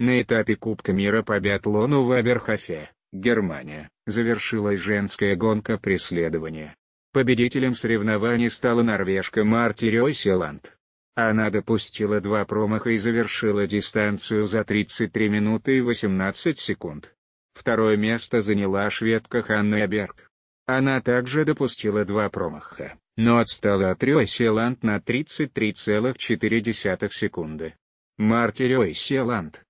На этапе Кубка мира по биатлону в Аберхофе, Германия, завершилась женская гонка преследования. Победителем соревнований стала норвежка Марти Рёйселанд. Она допустила два промаха и завершила дистанцию за 33 минуты и 18 секунд. Второе место заняла шведка Ханна Эберг. Она также допустила два промаха, но отстала от Рёйселанд на 33,4 секунды. Марти Рёйселанд,